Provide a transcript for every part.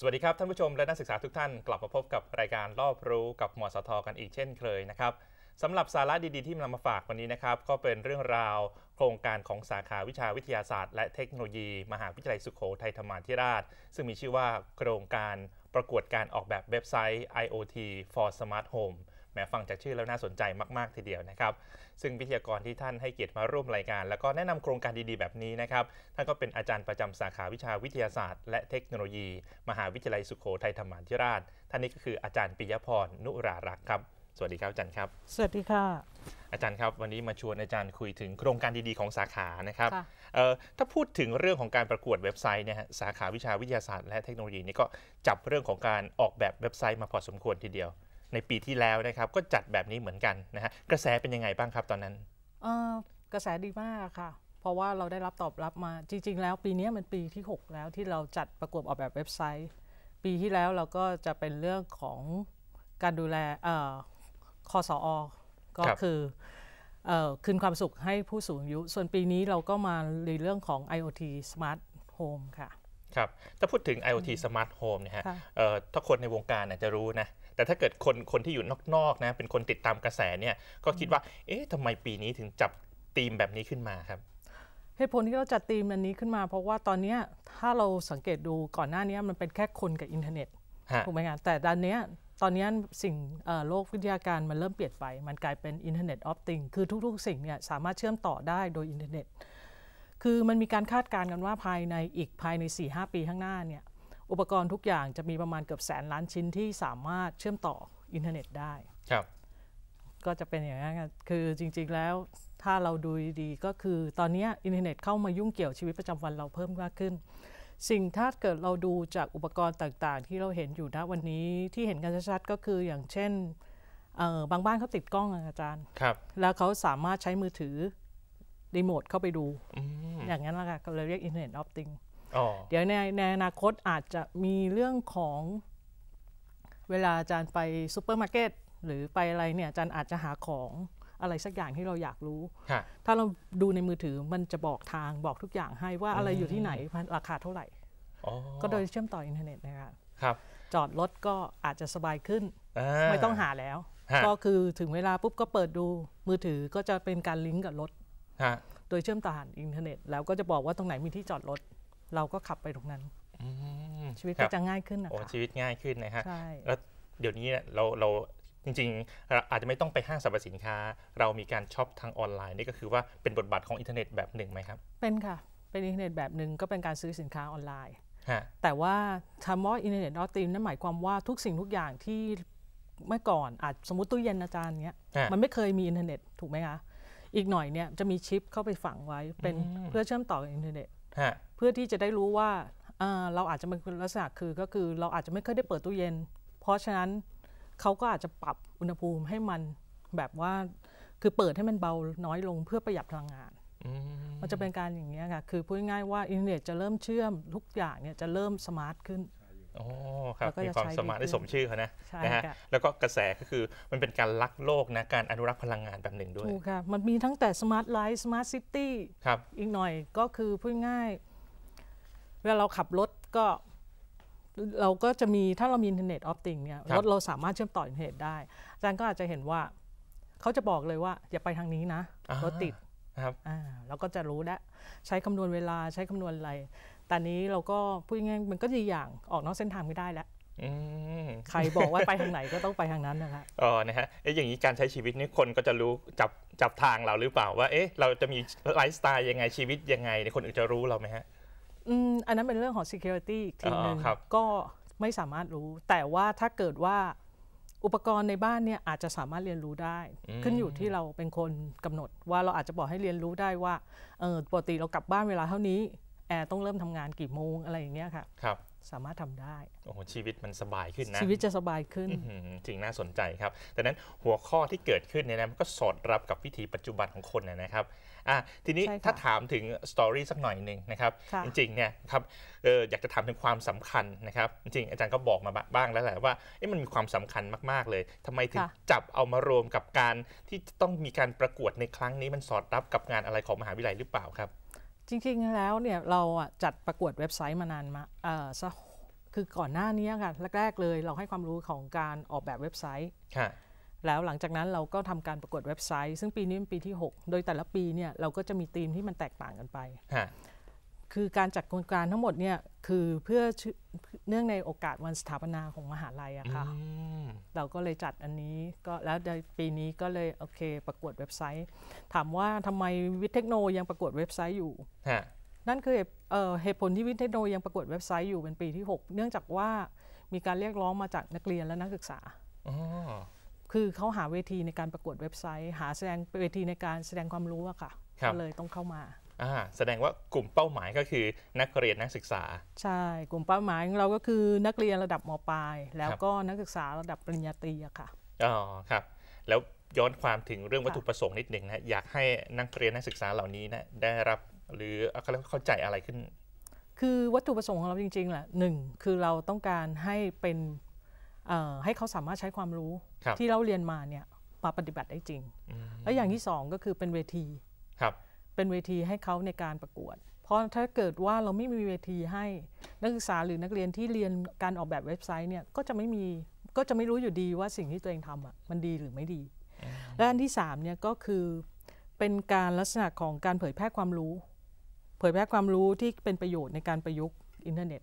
สวัสดีครับท่านผู้ชมและนักศึกษาทุกท่านกลับมาพบกับรายการรอบรู้กับมอสทกันอีกเช่นเคยนะครับ สำหรับสาระดี ๆที่นำมาฝากวันนี้นะครับก็เป็นเรื่องราวโครงการของสาขาวิชาวิทยาศาสตร์และเทคโนโลยี มหาวิทยาลัยสุขโขทัยธรรมาธิราช ซึ่งมีชื่อว่าโครงการประกวดการออกแบบเว็บไซต์ IoT for Smart Home แม้ฟังจากชื่อแล้วน่าสนใจมากๆทีเดียวนะครับซึ่งวิทยากรที่ท่านให้เกียรติมาร่วมรายการแล้วก็แนะนำโครงการดีๆแบบนี้นะครับท่านก็เป็นอาจารย์ประจำสาขาวิชาวิทยาศาสตร์ และเทคโนโลยี มหาวิทยาลัยสุโขทัยธรรมาธิราช ท่านนี้ก็คืออาจารย์ปิยพรนุรารักษ์ครับสวัสดีครับอาจารย์ครับสวัสดีค่ะ อาจารย์ครับวันนี้มาชวนอาจารย์คุยถึงโครงการดีๆของสาขานะครับถ้าพูดถึงเรื่องของการประกวดเว็บไซต์เนี่ยสาขาวิชาวิทยาศาสตร์ และเทคโนโลยีนี่ก็จับเรื่องของการออกแบบเว็บไซต์ มาพอสมควรทีเดียวในปีที่แล้วนะครับก็จัดแบบนี้เหมือนกันนะฮะกระแสเป็นยังไงบ้างครับตอนนั้นเออกระแสดีมากค่ะ เพราะว่าเราได้รับตอบรับมาจริง ๆแล้วปีนี้มันปีที่ 6 แล้วที่เราจัดประกวดออกแบบเว็บไซต์ ปีที่แล้วเราก็จะเป็นเรื่องของการดูแลเอ่อคอสอก็คือคืนความสุขให้ผู้สูงอายุ ส่วนปีนี้เราก็มาในเรื่องของ IoT Smart Home ค่ะ ครับถ้าพูดถึง IoT Smart Home เนี่ยฮะถ้าคนในวงการจะรู้นะแต่ถ้าเกิดคนคนที่อยู่นอกๆนะเป็นคนติดตามกระแสเนี่ยก็คิดว่าเอ๊ะทำไมปีนี้ถึงจับธีมแบบนี้ขึ้นมาครับเหตุผลที่เราจัดธีมอันนี้ขึ้นมา เพราะว่าตอนนี้ถ้าเราสังเกตดูก่อนหน้านี้มันเป็นแค่คนกับอินเทอร์เน็ตถูกไหมครับแต่ด้านนี้ตอนนี้สิ่งโลกวิทยาการมันเริ่มเปลี่ยนไป มันกลายเป็นอินเทอร์เน็ตออฟติงคือทุกๆสิ่งเนี่ยสามารถเชื่อมต่อได้โดยอินเทอร์เน็ตคือมันมีการคาดการณ์กันว่าภายในอีกภายใน4-5ปีข้างหน้าเนี่ยอุปกรณ์ทุกอย่างจะมีประมาณเกือบแสนล้านชิ้นที่สามารถเชื่อมต่ออินเทอร์เน็ตได้ครับก็จะเป็นอย่างนั้นคือจริงๆแล้วถ้าเราดูดีก็คือตอนนี้อินเทอร์เน็ตเข้ามายุ่งเกี่ยวชีวิตประจำวันเราเพิ่มมากขึ้น สิ่งถ้าเกิดเราดูจากอุปกรณ์ต่างๆ ที่เราเห็นอยู่ณวันนี้ที่เห็นกันชัดๆก็คืออย่างเช่นบางบ้านเขาติดกล้องอาจารย์ครับแล้วเขาสามารถใช้มือถือรีโมทเข้าไปดูอย่างนั้นละกันเราเรียกอินเทอร์เน็ตออฟติงเดี๋ยวในในอนาคตอาจจะมีเรื่องของ เวลาอาจารย์ไปซูเปอร์มาร์เก็ตหรือไปอะไรเนี่ยอาจารย์อาจจะหาของอะไรสักอย่างที่เราอยากรู้ ถ้าเราดูในมือถือมันจะบอกทางบอกทุกอย่างให้ว่าอะไรอยู่ที่ไหนราคาเท่าไหร่ ก็โดยเชื่อมต่ออินเทอร์เน็ตนะครับครับ จอดรถก็อาจจะสบายขึ้น ไม่ต้องหาแล้ว ก็คือถึงเวลาปุ๊บก็เปิดดูมือถือก็จะเป็นการลิงก์กับรถโดยเชื่อมต่ออินเทอร์เน็ตแล้วก็จะบอกว่าตรงไหนมีที่จอดรถเราก็ขับไปตรงนั้นชีวิตก็จะง่ายขึ้นนะคะชีวิตง่ายขึ้นนะฮะแล้วเดี๋ยวนี้เราเราจริงๆ อาจจะไม่ต้องไปห้างสรรพสินค้า เรามีการช็อปทางออนไลน์นี่ก็คือว่าเป็นบทบาทของอินเทอร์เน็ตแบบหนึ่งไหมครับ เป็นค่ะเป็นอินเทอร์เน็ตแบบหนึ่งก็เป็นการซื้อสินค้าออนไลน์ แต่ว่าคำว่าอินเทอร์เน็ตออตีมนั่นหมายความว่าทุกสิ่งทุกอย่างที่เมื่อก่อน อาจสมมติตู้เย็นอาจารย์เนี้ยมันไม่เคยมีอินเทอร์เน็ตถูกไหมคะอีกหน่อยเนี่ยจะมีชิปเข้าไปฝังไว้เป็นเพื่อเชื่อมต่อกับอินเทอร์เน็ตเพื่อที่จะได้รู้ว่าเราอาจจะเป็นลักษณะคือก็คือเราอาจจะไม่เคยได้เปิดตู้เย็น เพราะฉะนั้นเขาก็อาจจะปรับอุณหภูมิให้มันแบบว่าคือเปิดให้มันเบาน้อยลงเพื่อประหยัดพลังงานมันจะเป็นการอย่างนี้ค่ะคือพูดง่ายว่าอินเทอร์เน็ตจะเริ่มเชื่อมทุกอย่างเนี่ยจะเริ่มสมาร์ทขึ้นโอ้ครับ มีความสมาร์ทได้สมชื่อเขานะ นะฮะ แล้วก็กระแสก็คือ มันเป็นการรักโลกนะ การอนุรักษ์พลังงานแบบหนึ่งด้วยถูกค่ะ มันมีทั้งแต่สมาร์ทไลท์สมาร์ทซิตี้ครับอีกหน่อยก็คือพูดง่ายเวลาเราขับรถก็เราก็จะมีถ้าเรามีอินเทอร์เน็ตออฟติงเนี่ยรถเราสามารถเชื่อมต่ออินเทอร์เน็ตได้ อาจารย์ก็อาจจะเห็นว่าเขาจะบอกเลยว่าอย่าไปทางนี้นะรถติดครับเราก็จะรู้ได้ใช้คำนวณเวลาใช้คำนวณอะไรตอนนี้เราก็พูดง่ายมันก็ดีอย่างออกนอกเส้นทางไม่ได้แล้วใครบอกว่าไปทางไหนก็ต้องไปทางนั้นนะคะอ๋อนะฮะเอ๊ะอย่างนี้การใช้ชีวิตนี่คนก็จะรู้จับจับทางเราหรือเปล่าว่า เอ๊ะเราจะมีไลฟ์สไตล์ยังไงชีวิตยังไงคนอื่นจะรู้เราไหมฮะอืมอันนั้นเป็นเรื่องของ security อีกทีหนึ่งก็ไม่สามารถรู้ แต่ว่าถ้าเกิดว่าอุปกรณ์ในบ้านเนี่ยอาจจะสามารถเรียนรู้ได้ ขึ้นอยู่ที่เราเป็นคนกำหนดว่าเราอาจจะบอกให้เรียนรู้ได้ว่าเออปกติเรากลับบ้านเวลาเท่านี้แอร์ต้องเริ่มทำงานกี่โมงอะไรอย่างเงี้ยค่ะ ครับ สามารถทำได้ โอ้โห ชีวิตมันสบายขึ้นนะ ชีวิตจะสบายขึ้น จริงน่าสนใจครับ แต่นั้นหัวข้อที่เกิดขึ้นเนี่ยนะมันก็สอดรับกับวิธีปัจจุบันของคนนะครับอ่ะทีนี้ถ้าถามถึงสตอรี่สักหน่อยหนึ่งนะครับ จริงๆเนี่ยครับอออยากจะถามถึงความสำคัญนะครับ จริงอาจารย์ก็บอกมาบ้างแล้วแหละว่ามันมีความสำคัญมาก ๆเลย ทำไมถึงจับเอามารวมกับการที่ต้องมีการประกวดในครั้งนี้มันสอดรับกับงานอะไรของมหาวิทยาลัยหรือเปล่าครับจริงๆแล้วเนี่ยเราจัดประกวดเว็บไซต์มานานมาเออคือก่อนหน้านี้ค่ะแรกๆเลยเราให้ความรู้ของการออกแบบเว็บไซต์แล้วหลังจากนั้นเราก็ทำการประกวดเว็บไซต์ ซึ่งปีนี้เป็นปีที่ 6 โดยแต่ละปีเนี่ยเราก็จะมีธีมที่มันแตกต่างกันไปคือการจัดโครงการทั้งหมดเนี่ยคือเพื่อเนื่องในโอกาสวันสถาปนาของมหาลัยอะค่ะเราก็เลยจัดอันนี้ก็แล้วปีนี้ก็เลยโอเค ประกวดเว็บไซต์ ถามว่าทำไมวิทเทคโนยังประกวดเว็บไซต์อยู่ นั่นคือเหตุผลที่วิทเทคโนยังประกวดเว็บไซต์อยู่เป็นปีที่ 6 เนื่องจากว่ามีการเรียกร้องมาจากนักเรียนและนักศึกษาคือเขาหาเวทีในการประกวดเว็บไซต์ หาแสดงเวทีในการแสดงความรู้อะค่ะก็เลยต้องเข้ามาแสดงว่ากลุ่มเป้าหมายก็คือนักเรียนนักศึกษา ใช่ กลุ่มเป้าหมายของเราก็คือนักเรียนระดับมปลาย แล้วก็นักศึกษาระดับปริญญาตรีค่ะอ๋อครับ แล้วย้อนความถึงเรื่องวัตถุประสงค์นิดหนึ่งนะอยากให้นักเรียนนักศึกษาเหล่านี้นะได้รับหรือเข้าใจอะไรขึ้น คือวัตถุประสงค์ของเราจริงๆแหละหนึ่งคือเราต้องการให้เป็นให้เขาสามารถใช้ความรู้รที่เราเรียนมาเนี่ยมาปฏิบัติได้จริง และอย่างที่สองก็คือเป็นเวทีครับเป็นเวทีให้เขาในการประกวด เพราะถ้าเกิดว่าเราไม่มีเวทีให้นักศึกษาหรือนักเรียนที่เรียนการออกแบบเว็บไซต์เนี่ยก็จะไม่มีก็จะไม่รู้อยู่ดีว่าสิ่งที่ตัวเองทำอ่ะมันดีหรือไม่ดีและอันที่3เนี่ยก็คือเป็นการลักษณะของการเผยแพร่ความรู้เผยแพร่ความรู้ที่เป็นประโยชน์ในการประยุกต์อินเทอร์เน็ต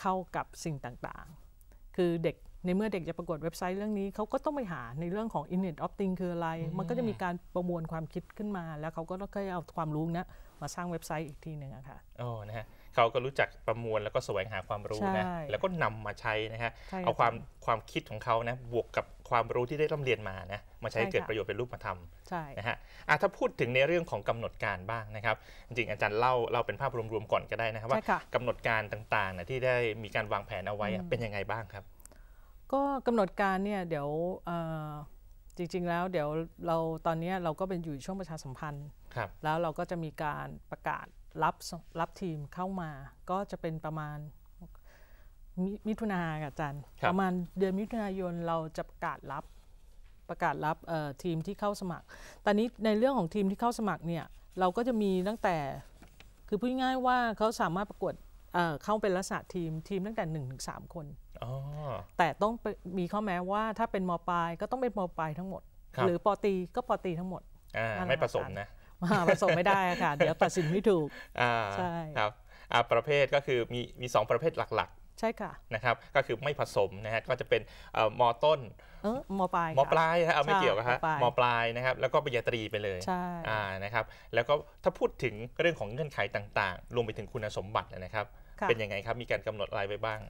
เข้ากับสิ่งต่างๆ คือเด็กในเมื่อเด็กจะประกวดเว็บไซต์เรื่องนี้เขาก็ต้องไปหาในเรื่องของ i n e t of thing คืออะไร มันก็จะมีการประมวลความคิดขึ้นมา แล้วเขาก็ค่อยเอาความรู้นะมาสร้างเว็บไซต์อีกทีหนึ่งค่ะโอ้นะฮะเขาก็รู้จักประมวลแล้วก็แสวงหาความรู้นะแล้วก็นำมาใช้นะฮะเอาความความคิดของเขานะบวกกับความรู้ที่ได้ร่ำเรียนมานะมาใช้เกิดประโยชน์เป็นรูปธรรมนะฮะถ้าพูดถึงในเรื่องของกำหนดการบ้างนะครับจริงอาจารย์เล่าเราเป็นภาพรวมๆก่อนก็ได้นะครับว่ากำหนดการต่างๆนะที่ได้มีการวางแผนเอาไว้เป็นยังไงบ้างครับก็กำหนดการเนี่ยเดี๋ยวจริงๆ แล้ว เดี๋ยวเราตอนนี้เราก็เป็นอยู่ช่วงประชาสัมพันธ์แล้วเราก็จะมีการประกาศรับรับทีมเข้ามาก็จะเป็นประมาณมิถุนาอาจารย์ ประมาณเดือนมิถุนายนเราจะประกาศรับประกาศรับทีมที่เข้าสมัคร ตอนนี้ในเรื่องของทีมที่เข้าสมัครเนี่ยเราก็จะมีตั้งแต่คือพูดง่ายว่าเขาสามารถประกวดเข้าเป็นลักษณะทีมทีมตั้งแต่1นถึงสคนแต่ต้องมีข้อแม้ว่าถ้าเป็นมปลายก็ต้องเป็นมปลายทั้งหมด หรือปอตีก็ปอตีทั้งหมดไม่ผสมนะผสมไม่ได้ค่ะเดี๋ยวตัดสินไม่ถูกใช่ครับประเภทก็คือมีมีสองประเภทหลักๆ ใช่ค่ะนะครับก็คือไม่ผสมนะฮะก็จะเป็นมอต้นมอปลายมอปลายไม่เกี่ยวกับฮะมอปลายนะครับแล้วก็ปริญญาตรีไปเลยใช่นะครับแล้วก็ถ้าพูดถึงเรื่องของเงื่อนไขต่างๆรวมไปถึงคุณสมบัตินะครับเป็นยังไงครับมีการกำหนดอะไรไว้บ้าง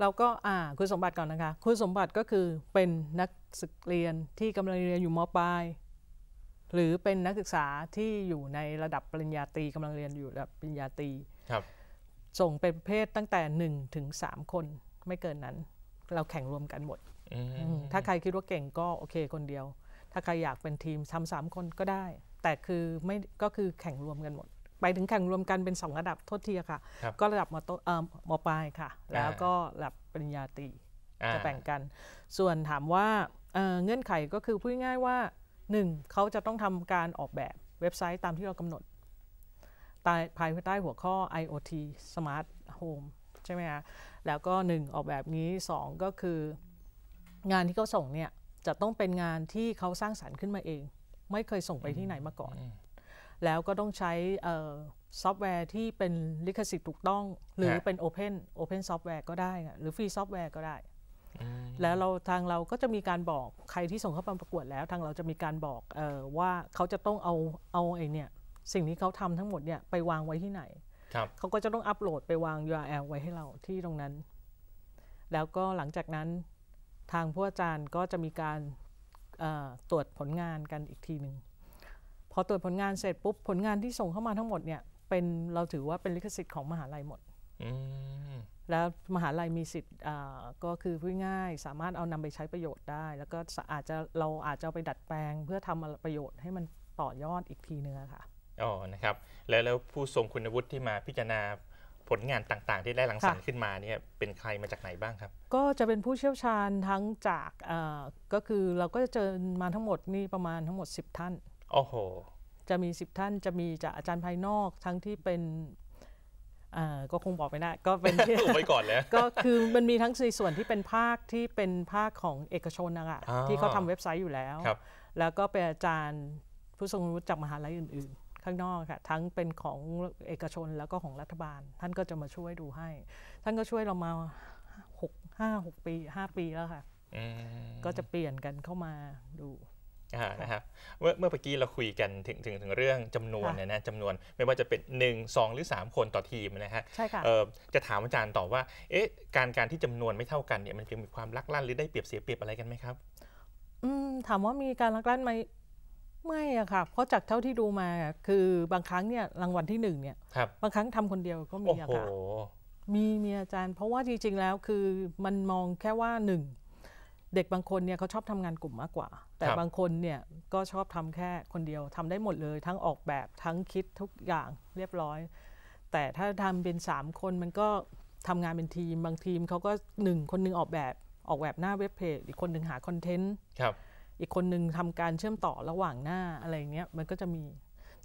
เราก็อ่าคุณสมบัติก่อนนะคะคุณสมบัติก็คือเป็นนักศึกเรียนที่กำลังเรียนอยู่มปลายหรือเป็นนักศึกษาที่อยู่ในระดับปริญญาตรีกำลังเรียนอยู่ระดับปริญญาตรีครับส่งเป็นประเภทตั้งแต่1ถึง3คนไม่เกินนั้น เราแข่งรวมกันหมดถ้าใครคิดว่าเก่งก็โอเคคนเดียว ถ้าใครอยากเป็นทีมทำสามคนก็ได้ แต่คือไม่ก็คือแข่งรวมกันหมดไปถึงแข่งรวมกันเป็น 2 ระดับโทษทีค่ะ ก็ระดับมอต้นเอ่อมปลายค่ะ แล้วก็ระดับปริญญาตรีจะแบ่งกัน ส่วนถามว่าเเงื่อนไขก็คือพูดง่ายว่า 1. เขาจะต้องทำการออกแบบเว็บไซต์ตามที่เรากำหนดตายภายใต้หัวข้อ IoT Smart Home ใช่ไหมคะแล้วก็ 1 ออกแบบนี้2ก็คืองานที่เขาส่งเนี่ยจะต้องเป็นงานที่เขาสร้างสรรค์ขึ้นมาเอง ไม่เคยส่งไปที่ไหนมาก่อนแล้วก็ต้องใช้ซอฟต์แวร์ที่เป็นลิขสิทธิ์ถูกต้องหรือเป็น Open Open ซอฟต์แวร์ก็ได้ หรือฟรีซอฟต์แวร์ก็ได้ แล้วเราทางเราก็จะมีการบอกใครที่ส่งเข้าประกวดแล้ว ทางเราจะมีการบอกออว่าเขาจะต้องเอา เอาไอเนี่ย สิ่งที่เขาทำทั้งหมดเนี่ยไปวางไว้ที่ไหน เขาก็จะต้องอัปโหลดไปวาง URL ไว้ให้เราที่ตรงนั้น แล้วก็หลังจากนั้น ทางผู้อาจารย์ก็จะมีการตรวจผลงานกันอีกทีหนึ่งพอตรวจผลงานเสร็จปุ๊บผลงานที่ส่งเข้ามาทั้งหมดเนี่ยเป็นเราถือว่าเป็นลิขสิทธิ์ของมหาลัยหมด แล้วมหาลัยมีสิทธิ์ก็คือพูดง่ายสามารถเอานำไปใช้ประโยชน์ได้ แล้วก็อาจจะเราอาจจะไปดัดแปลงเพื่อทำประโยชน์ให้มันต่อยอดอีกทีนึงค่ะอ๋อนะครับ แล้วแล้วผู้ทรงคุณวุฒิที่มาพิจารณาผลงานต่างๆที่ได้หลังสรรค์ขึ้นมาเนี่ยเป็นใครมาจากไหนบ้างครับ ก็จะเป็นผู้เชี่ยวชาญทั้งจากก็คือเราก็จะเจอมาทั้งหมดนี่ประมาณทั้งหมด 10 ท่านโอ้โหจะมีสิบท่านจะมีจากอาจารย์ภายนอก ทั้งที่เป็นก็คงบอกไปนะก็เป็นที่ไว้ก่อนแล้ว ก็คือมันมีทั้งในส่วนที่เป็นภาคที่เป็นภาคของเอกชนนะคะที่เขาทำเว็บไซต์อยู่แล้วแล้วก็เป็นอาจารย์ผู้ทรงรู้จากมหาลัยอื่นๆ ข้างนอกค่ะ ทั้งเป็นของเอกชนแล้วก็ของรัฐบาลท่านก็จะมาช่วยดูให้ ท่านก็ช่วยเรามาหกห้าหกปีห้าปีแล้วค่ะก็จะเปลี่ยนกันเข้ามาดูนะครับเมื่อเมื่อกี้เราคุยกัน ถึงถึงถึงเรื่องจำนวนเนี่ยนะจำนวนไม่ว่าจะเป็น 1 2 หรือ 3 คนต่อทีมนะฮะใช่ค่ะจะถามอาจารย์ต่อว่าเอ๊ะการการที่จำนวนไม่เท่ากันเนี่ยมันจะมีความลักลั่นหรือได้เปรียบเสียเปรียบอะไรกันไหมครับอืมถามว่ามีการลักลั่นไหมไม่อะค่ะเพราะจากเท่าที่ดูมาคือบางครั้งเนี่ยรางวัลที่หนึ่งเนี่ยบางครั้งทำคนเดียวก็มีอะค่ะมีมีอาจารย์เพราะว่าจริงๆแล้วคือมันมองแค่ว่าหนึ่งเด็กบางคนเนี่ยเขาชอบทำงานกลุ่มมากกว่า แต่บางคนเนี่ยก็ชอบทำแค่คนเดียวทำได้หมดเลยทั้งออกแบบทั้งคิดทุกอย่างเรียบร้อย แต่ถ้าทำเป็น 3 คนมันก็ทำงานเป็นทีม บางทีมเขาก็หนึ่ง คนนึงออกแบบออกแบบหน้าเว็บเพจ อีกคนหนึ่งหาคอนเทนต์อีกคนหนึ่งทำการเชื่อมต่อระหว่างหน้าอะไรเงี้ยมันก็จะมี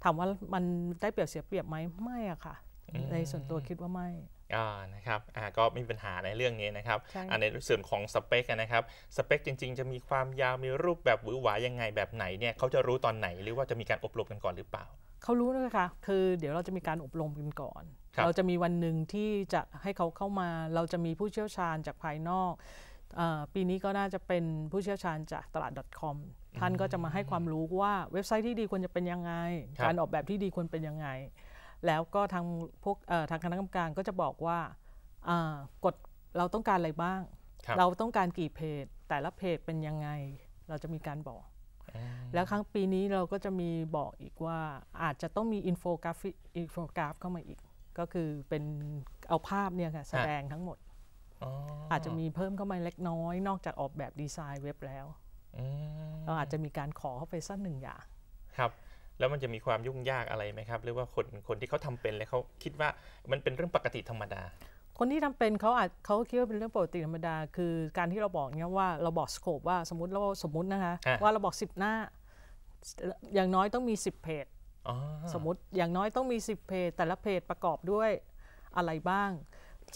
ถามว่ามันได้เปรียบเสียเปรียบไหมไม่อะค่ะ ในส่วนตัวคิดว่าไม่อ่านะครับอ่าก็ไม่มีปัญหาในเรื่องนี้นะครับใในส่วนของสเปคนะครับสเปคจริงๆ จะมีความยาวมีรูปแบบหวือหวายังไงแบบไหนเนี่ยเขาจะรู้ตอนไหนหรือว่าจะมีการอบรมกันก่อนหรือเปล่าเขารู้นะคะคือเดี๋ยวเราจะมีการอบรมกันก่อนรเราจะมีวันหนึ่งที่จะให้เขาเข้ามาเราจะมีผู้เชี่ยวชาญจากภายนอกอปีนี้ก็น่าจะเป็นผู้เชี่ยวชาญจากตลาด .com ท่านก็จะมาให้ความรู้ว่าเว็บไซต์ที่ดีควรจะเป็นยังไง การออกแบบที่ดีควรเป็นยังไงแล้วก็ทางพวกทางคณะกรรมการก็จะบอกว่ากฎเราต้องการอะไรบ้าง เราต้องการกี่เพจแต่ละเพจเป็นยังไง เราจะมีการบอก แล้วครั้งปีนี้เราก็จะมีบอกอีกว่า อาจจะต้องมีอินโฟกราฟิกอินโฟกราฟเข้ามาอีก ก็คือเป็นเอาภาพเนี่ยค่ะแสดงทั้งหมดอาจจะมีเพิ่มเข้ามาเล็กน้อย นอกจากออกแบบดีไซน์เว็บแล้วเราอาจจะมีการขอเข้าไปสักหนึ่งอย่าง ครับแล้วมันจะมีความยุ่งยากอะไรไหมครับ หรือว่าคนคนที่เขาทำเป็นแล้วเขาคิดว่ามันเป็นเรื่องปกติธรรมดา คนที่ทำเป็นเขาอาจเขาคิดว่าเป็นเรื่องปกติธรรมดา คือการที่เราบอกเนี้ยว่าเราบอกสโคปว่าสมมติเราสมมตินะคะว่าเราบอก 10 หน้า อย่างน้อยต้องมี10เพจสมมติอย่างน้อยต้องมี10เพจแต่ละเพจประกอบด้วยอะไรบ้าง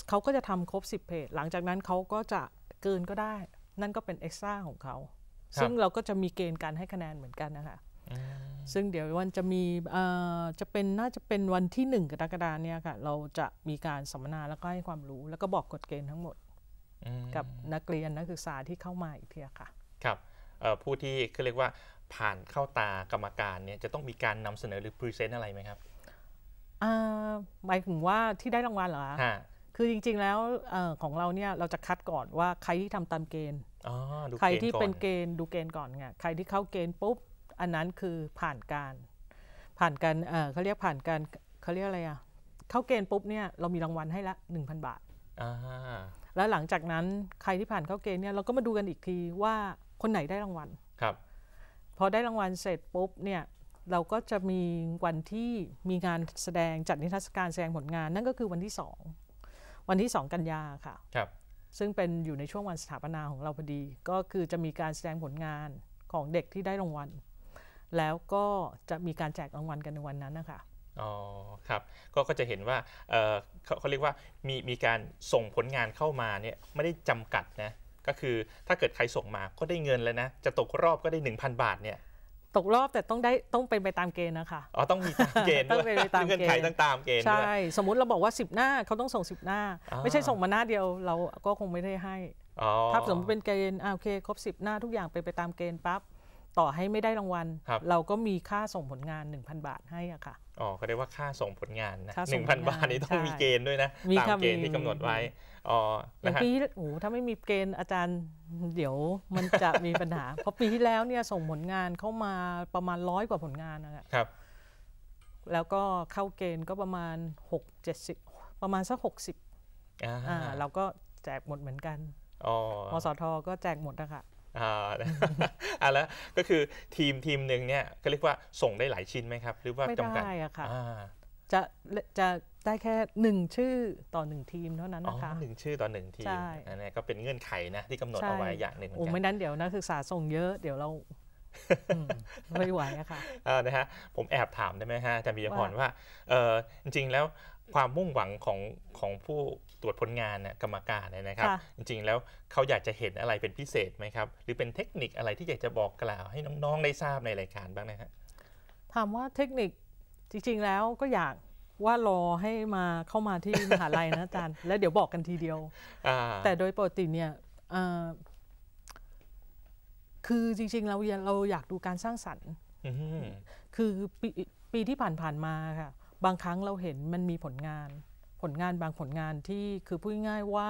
เขาก็จะทำครบ10เพจหลังจากนั้นเขาก็จะเกินก็ได้ นั่นก็เป็นเอ็กซ์ตร้าของเขาซึ่งเราก็จะมีเกณฑ์การให้คะแนนเหมือนกันนะคะซึ่งเดี๋ยววันจะมีจะเป็นน่าจะเป็นวันที่1กรกฎาเนี่ยค่ะเราจะมีการสัมมนาแล้วก็ให้ความรู้แล้วก็บอกกฎเกณฑ์ทั้งหมดกับนักเรียนนักศึกษาที่เข้ามาอีกทีค่ะครับผู้ที่เขาเรียกว่าผ่านเข้าตากรรมการเนี่ยจะต้องมีการนำเสนอหรือพรีเซนต์อะไรไหมครับหมายถึงว่าที่ได้รางวัลเหรอคะคือจริงๆแล้วอของเราเนี่ยเราจะคัดก่อนว่าใครที่ทำตามเกณฑ์ใครที่เป็นเกณฑ์ดูเกณฑ์ก่อนไงใครที่เข้าเกณฑ์ปุ๊บอันนั้นคือผ่านการผ่านการเเขาเรียกผ่านการเขาเรียกอะไรอ่ะเข้าเกณฑ์ปุ๊บเนี่ยเรามีรางวัลให้ละหนึ่งพันบาทแล้วหลังจากนั้นใครที่ผ่านเข้าเกณฑ์เนี่ยเราก็มาดูกันอีกทีว่าคนไหนได้รางวัลครับ พอได้รางวัลเสร็จปุ๊บเนี่ยเราก็จะมีวันที่มีงานแสดง จัดนิทรรศการแสดงผลงาน นั่นก็คือวันที่สองวันที่สองกันยาค่ะ ครับซึ่งเป็นอยู่ในช่วงวันสถาปนาของเราพอดี ก็คือจะมีการแสดงผลงานของเด็กที่ได้รางวัลแล้วก็จะมีการแจกรางวัลกันในวันนั้นนะคะอ๋อ ครับ ก็ก็จะเห็นว่าเออเขาเรียกว่ามีมีการส่งผลงานเข้ามาเนี่ยไม่ได้จำกัดนะ ก็คือถ้าเกิดใครส่งมาก็ได้เงินแล้วนะ จะตกรอบก็ได้ 1,000 บาทเนี่ย ตกรอบแต่ต้องได้ต้องเป็นไปตามเกณฑ์นะคะอ๋อ ต้องมีตามเกณฑ์ต้องเป็นไปตามเกณฑ์เงื่อนไขต้องตามเกณฑ์ใช่ สมมุติเราบอกว่า 10 หน้าเขาต้องส่ง 10 หน้า ไม่ใช่ส่งมาหน้าเดียวเราก็คงไม่ได้ให้ถ้าสมมติเป็นเกณฑ์โอเค ครบ 10 หน้าทุกอย่างเป็นไปตามเกณฑ์ปั๊บต่อให้ไม่ได้รางวัลรเราก็มีค่าส่งผลงาน 1,000 บาทให้อะค่ะอ๋อเขาเรียกว่าค่าส่งผลงานนะหนึ่งพันบาทนี้ต้องมีเกณฑ์ด้วยนะตามเกณฑ์ที่กำหนดไว้อ๋อนะฮะปีโอ้ถ้าไม่มีเกณฑ์อาจารย์เดี๋ยวมันจะมีปัญหาเพราะปีที่แล้วเนี่ยส่งผลงานเข้ามาประมาณร้อยกว่าผลงานนะครับแล้วก็เข้าเกณฑ์ก็ประมาณหกเจ็ดสิบประมาณสักหกสิบอ่าเราก็แจกหมดเหมือนกันอมสทก็แจกหมดนะคะอ่าอ่าแล้วก็คือทีมทีมหนึ่งเนี่ยก็เรียกว่าส่งได้หลายชิ้นไหมครับหรือว่าจำกัดไม่ได้อะค่ะจะจะได้แค่หนึ่งชื่อต่อหนึ่งทีมเท่านั้น นะคะหนึ่งชื่อต่อหนึ่งทีมใอันนี้ก็เป็นเงื่อนไขนะที่กำหนดเอาไว้อย่างหนึ่งโอ้ไม่นั้นเดี๋ยวนักศึกษาส่งเยอะเดี๋ยวเราไม่ไหวอะค่ะนะฮะผมแอบถามได้ไหมฮะอาจารย์บิยพรว่า จริงๆ แล้วความมุ่งหวังของของผู้ตรวจผลงานกรรมการนะครับ จริงๆแล้วเขาอยากจะเห็นอะไรเป็นพิเศษไหมครับ หรือเป็นเทคนิคอะไรที่อยากจะบอกกล่าวให้น้องๆได้ทราบในรายการบ้างนะับถามว่าเทคนิคจริง ๆแล้วก็อยากว่ารอให้มาเข้ามาที่มหาลัยนะอาจารย์แล้วเดี๋ยวบอกกันทีเดียวแต่โดยปกติเนี่ยคือจริงๆเราเราอยากดูการสร้างสรรค์คือปีปีที่ผ่านๆมาค่ะบางครั้งเราเห็นมันมีผลงานผลงานบางผลงานที่คือพูดง่ายว่า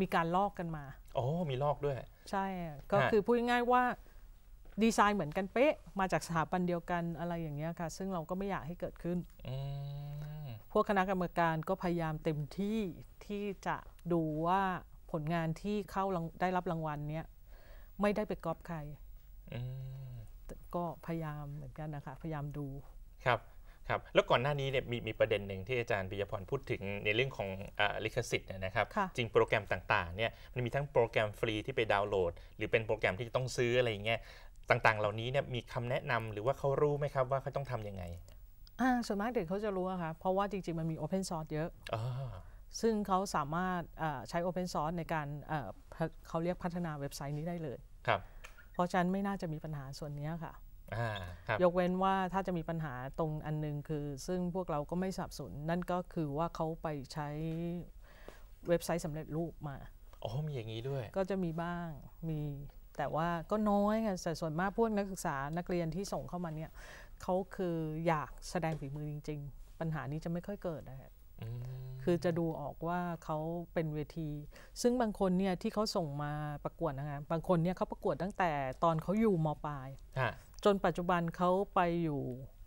มีการลอกกันมาอ๋อมีลอกด้วย ใช่ก็คือพูดง่ายว่าดีไซน์เหมือนกันเป๊ะ มาจากสถาบันเดียวกันอะไรอย่างเงี้ยค่ะ ซึ่งเราก็ไม่อยากให้เกิดขึ้นพวกคณะกรรมการก็พยายามเต็มที่ที่จะดูว่าผลงานที่เข้าได้รับรางวัลเนี้ยไม่ได้ไปก๊อปใครก็พยายามเหมือนกันนะคะ พยายามดูครับครับแล้วก่อนหน้านี้เนี่ยมีมีประเด็นหนึ่งที่อาจารย์ปิยพรพูดถึงในเรื่องของอลิขสิทธิ์นะครับ จริงโปรแกรมต่างๆเนี่ยมันมีทั้งโปรแกรมฟรีที่ไปดาวน์โหลด หรือเป็นโปรแกรมที่ต้องซื้ออะไรอย่างเงี้ยต่างๆเหล่านี้เนี่ยมีคำแนะนำหรือว่าเขารู้ไหมครับว่าเขาต้องทํำยังไงส่วนมากเด็กเขาจะรู้ค่ะเพราะว่าจริงๆมันมีโอเพนซอร์สเยอะซึ่งเขาสามารถใช้โอเพนซอร์สในการเขาเรียกพัฒนาเว็บไซต์นี้ได้เลยครับเพราะฉะนั้นไม่น่าจะมีปัญหาส่วนนี้ค่ะยกเว้นว่าถ้าจะมีปัญหาตรงอันนึงคือ ซึ่งพวกเราก็ไม่สับสนนั่นก็คือว่าเขาไปใช้เว็บไซต์สำเร็จรูปมา อ๋อมีอย่างนี้ด้วย ก็จะมีบ้างมีแต่ว่าก็น้อยค่ะส่วนมากพวกนักศึกษานักเรียนที่ส่งเข้ามาเนี่ยเขาคืออยากแสดงฝีมือจริง ๆ ปัญหานี้จะไม่ค่อยเกิดนะคือจะดูออกว่าเขาเป็นเวที ซึ่งบางคนเนี่ยที่เขาส่งมาประกวดนะคบบางคนเนี่ยเขาประกวดตั้งแต่ตอนเขาอยู่มปลายจนปัจจุบันเขาไปอยู่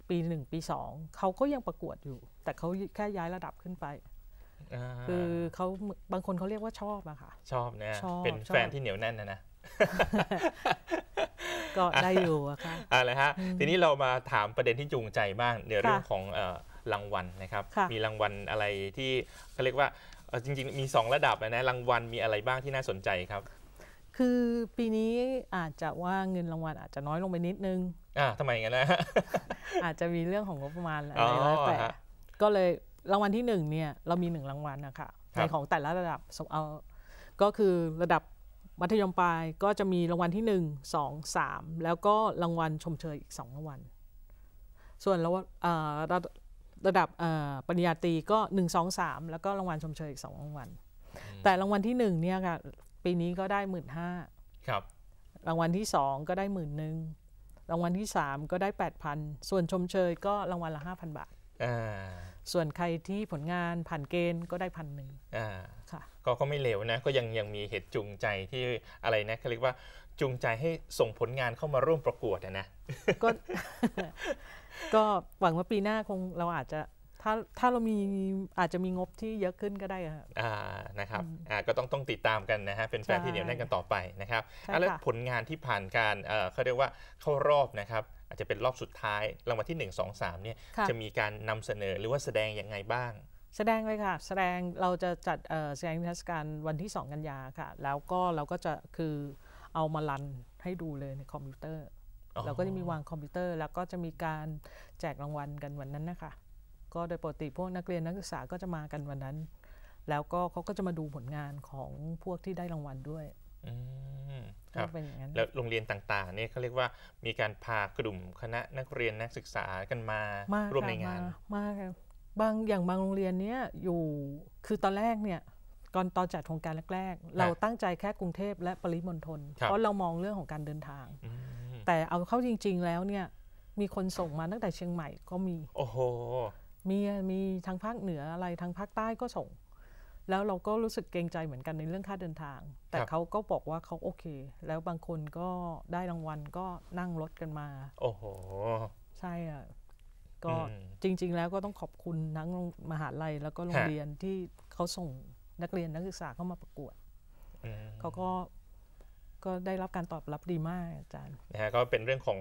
ปีหนึ่งปีสอง เขาก็ยังประกวดอยู่แต่เขาแค่ย้ายระดับขึ้นไปคือเขาบางคนเขาเรียกว่าชอบอะค่ะ ชอบเนะเป็นแฟนที่เหนียวแน่นนะนะก็ได้อยู่อะค่ะอะไรฮะทีนี้เรามาถามประเด็นที่จูงใจบ้างในเรื่องของรางวัลนะครับ มีรางวัลอะไรที่เขาเรียกว่า จริงๆ มี 2 ระดับนะรางวัลมีอะไรบ้างที่น่าสนใจครับคือปีนี้อาจจะว่าเงินรางวัลอาจจะน้อยลงไปนิดนึงอ่าทำไมงั้นนะอาจจะมีเรื่องของงบประมาณอะไรแล้วแต่ก็เลยรางวัลที่หนึ่งเนี่ยเรามีหนึ่งรางวัลนะคะในของแต่ละระดับเอา ก็คือระดับมัธยมปลายก็จะมีรางวัลที่หนึ่งสองสามแล้วก็รางวัลชมเชยอีกสองรางวัล ส่วนระะระดับปริญญาตรีก็หนึ่งสองสามแล้วก็รางวัลชมเชยอีกสองรางวัล แต่รางวัลที่หนึ่งเนี่ยค่ะปีนี้ก็ได้หมื่นห้าครับ รางวัลที่สองก็ได้หมื่นหนึ่ง รางวัลที่สามก็ได้แปดพันส่วนชมเชย ก็รางวัลละห้าพันบาทส่วนใครที่ผลงานผ่านเกณฑ์ก็ได้พันหนึ่งค่ะก็ก็ไม่เลวนะ ก็ยังยังมีเหตุจูงใจที่อะไรนะเขาเรียกว่า จูงใจให้ส่งผลงานเข้ามาร่วมประกวดนะ ก็ ก็หวังว่าปีหน้าคงเราอาจจะถ้าถ้าเรามีอาจจะมีงบที่เยอะขึ้นก็ได้ครับอ่านะครับอ่าก็ต้องต้องติดตามกันนะฮะเป็นแฟนที่เหนียวแน่นกันต่อไปนะครับแล้วผลงานที่ผ่านการเออเขาเรียกว่าเข้ารอบนะครับ อาจจะเป็นรอบสุดท้ายรางวัลที่ 1 2 3เนี่ยจะมีการนำเสนอหรือว่าแสดงยังไงบ้าง แสดงเลยค่ะแสดงเราจะจัดแสดงนิทรรศการวันที่ 2 กันยาค่ะ แล้วก็เราก็จะคือเอามาลันให้ดูเลยในคอมพิวเตอร์ เราก็จะมีวางคอมพิวเตอร์แล้วก็จะมีการแจกรางวัลกันวันนั้นนะคะก็โดยปกติพวกนักเรียนนักศึกษาก็จะมากันวันนั้น แล้วก็เขาก็จะมาดูผลงานของพวกที่ได้รางวัลด้วยงนันแล้วโรงเรียนต่างๆเนี่ยเขาเรียกว่ามีการพากลุ่มคณะนักเรียนนักศึกษากันมามารวมในงานมากบางอย่างบางโรงเรียนเนี้ยอยู่คือตอนแรกเนี่ยก่อนตอนจัดโครงการแรก ๆ เราตั้งใจแค่กรุงเทพและปริมณฑลเพราะเรามองเรื่องของการเดินทางแต่เอาเข้าจริง ๆ แล้วเนี่ยมีคนส่งมาตั้งแต่เชียงใหม่ก็มี โอ้โหมีมีทางภาคเหนืออะไรทางภาคใต้ก็ส่ง แล้วเราก็รู้สึกเกรงใจเหมือนกันในเรื่องค่าเดินทาง แต่เขาก็บอกว่าเขาโอเค แล้วบางคนก็ได้รางวัล ก็นั่งรถกันมา โอ้โหใช่อ่ะก็จริง ๆ แล้วก็ต้องขอบคุณทั้งมหาลัยแล้วก็โรงเรียนที่เขาส่งนักเรียนนักศึกษาเข้ามาประกวดเขาก็ก็ได้รับการตอบรับดีมากอาจารย์นะฮะก็เป็นเรื่องของ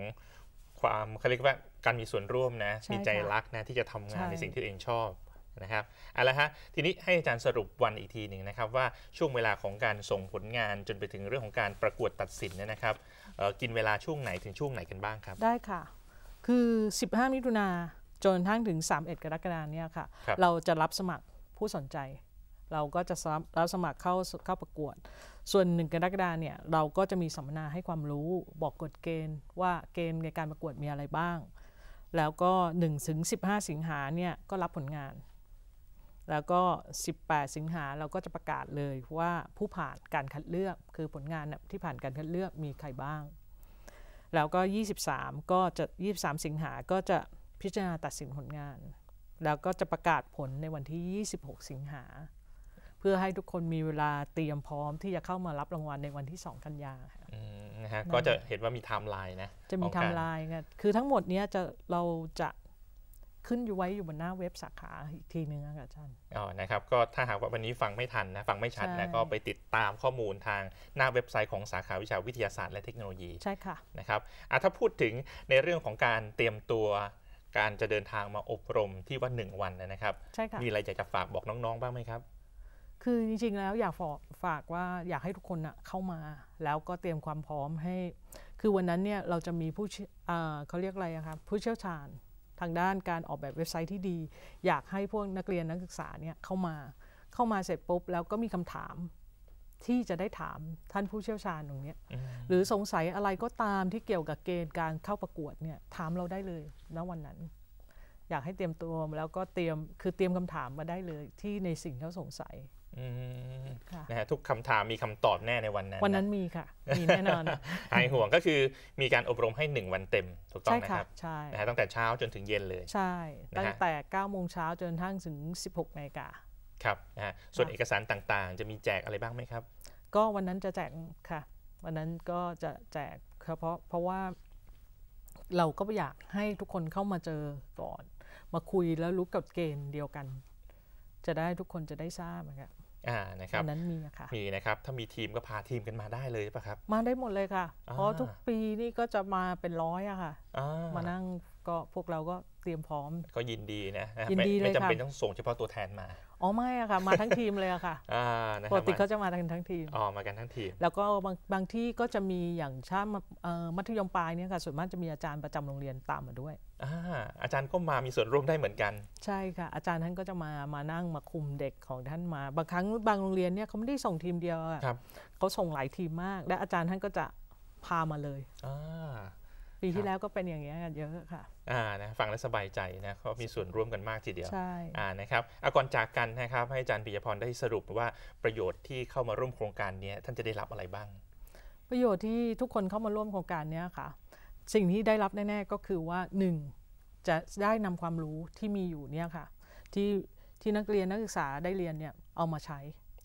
ความเขาเรียกว่าการมีส่วนร่วมนะ มีใจรักนะที่จะทำงานในสิ่งที่ตัวเองชอบนะครับ เอาละฮะ ทีนี้ให้อาจารย์สรุปวันอีกทีหนึ่งนะครับว่าช่วงเวลาของการส่งผลงานจนไปถึงเรื่องของการประกวดตัดสินเนี่ยนะครับ กินเวลาช่วงไหนถึงช่วงไหนกันบ้างครับ ได้ค่ะ คือ 15 มิถุนาจนทั้งถึง31กรกฎาคมเนี่ยค่ะครเราจะรับสมัครผู้สนใจ เราก็จะรับสมัครเข้าเข้าประกวด ส่วนหนึ่งกรกฎาคมเนี่ยเราก็จะมีสัมมนาให้ความรู้บอกกฎเกณฑ์ว่าเกณฑ์ในการประกวดมีอะไรบ้างแล้วก็1ถึง15 สิงหาเนี่ยก็รับผลงาน แล้วก็ 18 สิงหาเราก็จะประกาศเลยว่าผู้ผ่านการคัดเลือกคือผลงานที่ผ่านการคัดเลือกมีใครบ้าง แล้วก็ 23 ก็จะ 23 สิงหาก็จะพิจารณาตัดสินผลงาน แล้วก็จะประกาศผลในวันที่ 26 สิงหา เพื่อให้ทุกคนมีเวลาเตรียมพร้อมที่จะเข้ามารับรางวัลในวันที่2กันยานะฮะก็จะเห็นว่ามีไทม์ไลน์นะ จะมีไทม์ไลน์กันคือทั้งหมดนี้จะเราจะขึ้นอยู่ไว้อยู่บนหน้าเว็บสาขาอีกทีนึงอาจารย์อ๋อ นะครับก็ถ้าหากว่าวันนี้ฟังไม่ทันนะฟังไม่ชัดนะก็ไปติดตามข้อมูลทางหน้าเว็บไซต์ของสาขาวิชาวิทยาศาสตร์และเทคโนโลยี ใช่ค่ะนะครับอ่ะถ้าพูดถึงในเรื่องของการเตรียมตัวการจะเดินทางมาอบรมที่ว่าหนึ่งวันนะครับใช่่คะมีอะไรอยากจะฝากบอกน้องๆบ้างไหมครับคือจริงๆ แล้วอยากฝากว่าอยากให้ทุกคนนะเข้ามาแล้วก็เตรียมความพร้อมให้ คือวันนั้นเนี่ยเราจะมีผู้เขาเรียกอะไรครับผู้เชี่ยวชาญทางด้านการออกแบบเว็บไซต์ที่ดี อยากให้พวกนักเรียนนักศึกษาเนี่ยเข้ามาเข้ามาเสร็จปุ๊บแล้วก็มีคำถามที่จะได้ถามท่านผู้เชี่ยวชาญตรงนี้หรือสงสัยอะไรก็ตามที่เกี่ยวกับเกณฑ์การเข้าประกวดเนี่ยถามเราได้เลยณวันนั้น อยากให้เตรียมตัวแล้วก็เตรียมคือเตรียมคำถามมาได้เลย ที่ในสิ่งที่เขาสงสัยนะฮะทุกคำถามมีคำตอบแน่ในวันนั้น วันนั้นมีค่ะ มีแน่นอนหายห่วงก็คือมีการอบรมให้1 วันเต็ม ถูกต้องนะครับใช่นะฮะตั้งแต่เช้าจนถึงเย็นเลย ใช่ตั้งแต่9ก้าโมงเช้าจนทั้งถึง 16บหกนาฬิกาครับนะฮะส่วนเอกสารต่างๆ จะมีแจกอะไรบ้างไหมครับ ก็วันนั้นจะแจกค่ะ วันนั้นก็จะแจกเพราะเพราะว่าเราก็อยากให้ทุกคนเข้ามาเจอก่อนมาคุยแล้วรู้กับเกณฑ์เดียวกัน จะได้ทุกคนจะได้ทราบนะครับอ่านะครับันนั้นมีค่ะ มีนะครับ ถ้ามีทีมก็พาทีมกันมาได้เลยป่ะครับ มาได้หมดเลยค่ะ เพราะทุกปีนี่ก็จะมาเป็นร้อยอะค่ะมานั่งก็พวกเราก็เตรียมพร้อมก็ยินดีนะยินดีเลยค่ะไม่จำเป็นต้องส่งเฉพาะตัวแทนมาอ๋อไม่อะค่ะ มาทั้งทีมเลยอะค่ะปกติเขาจะมากันทั้งทีมอ๋อมากันทั้งทีมแล้วก็บางที่ก็จะมีอย่างชาติมัธยมปลายเนี่ยค่ะส่วนมากจะมีอาจารย์ประจำโรงเรียนตามมาด้วย อาจารย์ก็มามีส่วนร่วมได้เหมือนกัน ใช่ค่ะ อาจารย์ท่านก็จะมามานั่งมาคุมเด็กของท่านมา บางครั้งบางโรงเรียนเนี่ยเขาไม่ได้ส่งทีมเดียวเขาส่งหลายทีมมาก และอาจารย์ท่านก็จะพามาเลยปีที่แล้วก็เป็นอย่างเงี้ยเยอะค่ะอ่านะฟังแล้วสบายใจนะเขามีส่วนร่วมกันมากทีเดียวใช่อ่านะครับเอาก่อนจากกันนะครับให้อาจารย์ปิยพรได้สรุปว่าประโยชน์ที่เข้ามาร่วมโครงการนี้ท่านจะได้รับอะไรบ้าง ประโยชน์ที่ทุกคนเข้ามาร่วมโครงการนี้ค่ะ สิ่งที่ได้รับแน่ๆก็คือว่า 1. จะได้นำความรู้ที่มีอยู่เนี่ยค่ะที่ที่นักเรียนนักศึกษาได้เรียนเนี่ยเอามาใช้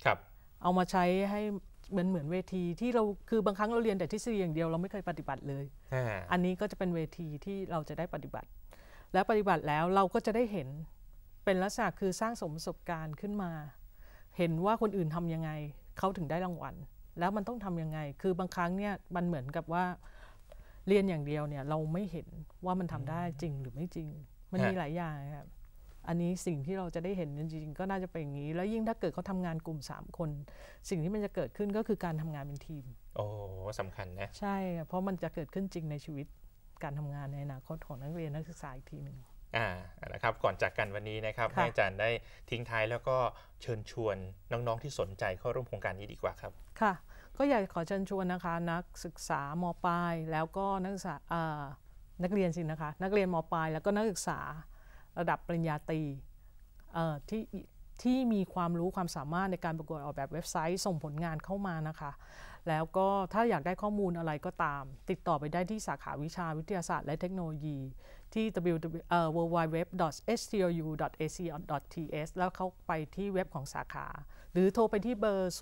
ครับ เอามาใช้ให้เหมือนเหมือนเวทีที่เราคือบางครั้งเราเรียนแต่ทฤษฎีอย่างเดียวเราไม่เคยปฏิบัติเลยอันนี้ก็จะเป็นเวทีที่เราจะได้ปฏิบัติ และปฏิบัติแล้วเราก็จะได้เห็นเป็นลักษณะคือสร้างสมประสบการณ์ขึ้นมา เห็นว่าคนอื่นทํำยังไงเขาถึงได้รางวัล แล้วมันต้องทํำยังไง คือบางครั้งเนี่ยมันเหมือนกับว่าเรียนอย่างเดียวเนี่ยเราไม่เห็นว่ามันทำได้จริง หรือไม่จริง มันมีหลายอย่างครับอันนี้สิ่งที่เราจะได้เห็นจริงๆ ก็น่าจะเป็นอย่างนี้ แล้วยิ่งถ้าเกิดเขาทำงานกลุ่ม 3 คน สิ่งที่มันจะเกิดขึ้นก็คือการทำงานเป็นทีม โอ้สำคัญนะ ใช่คเพราะมันจะเกิดขึ้นจริงในชีวิตการทำงานในอนาคตของนักเรียนนักศึกษาอีกทีหนึ่งอ่านะครับ ก่อนจากกันวันนี้นะครับให้อาจารย์ได้ทิ้งท้ายแล้วก็เชิญชวนน้องๆที่สนใจเข้าร่วมโครงการนี้ดีกว่าครับ ค่ะ ก็อยากขอเชิญชวนนะคะ นักศึกษามปลายแล้วก็นักศึกษานักเรียนสินะคะ นักเรียนมปลายแล้วก็นักศึกษาระดับปริญญาตรีที่ที่มีความรู้ความสามารถในการประกวดออกแบบเว็บไซต์ส่งผลงานเข้ามานะคะ แล้วก็ถ้าอยากได้ข้อมูลอะไรก็ตาม ติดต่อไปได้ที่สาขาวิชาวิทยาศาสตร์ และเทคโนโลยี ที่ w w w s t u a c t h แล้วเข้าไปที่เว็บของสาขา หรือโทรไปที่เบอร์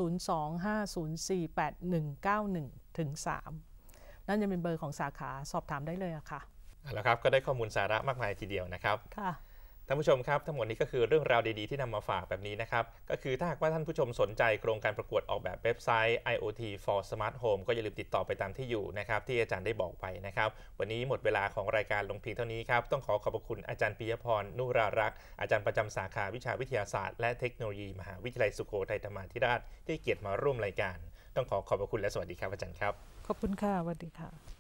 025048191ถึง3นั่นจะเป็นเบอร์ของสาขาสอบถามได้เลยะคะ่ะแล้วครับก็ได้ข้อมูลสาระมากมายทีเดียวนะครับค่ะท่านผู้ชมครับ ทั้งหมดนี้ก็คือเรื่องราวดีๆที่นำมาฝากแบบนี้นะครับ ก็คือถ้าหากว่าท่านผู้ชมสนใจโครงการประกวดออกแบบเว็บไซต์ IoT for Smart Home ก็อย่าลืมติดต่อไปตามที่อยู่นะครับ ที่อาจารย์ได้บอกไปนะครับ วันนี้หมดเวลาของรายการลงพิงเท่านี้ครับ ต้องขอขอบคุณอาจารย์ปิยพรนุรารักษ์ อาจารย์ประจำสาขาวิชาวิทยาศาสตร์และเทคโนโลยีมหาวิทยาลัยสุโขทัยธรรมาธิราชที่เกียรติมาร่วมรายการต้องขอขอบคุณและสวัสดีครับอาจารย์ครับขอบคุณค่ะสวัสดีค่ะ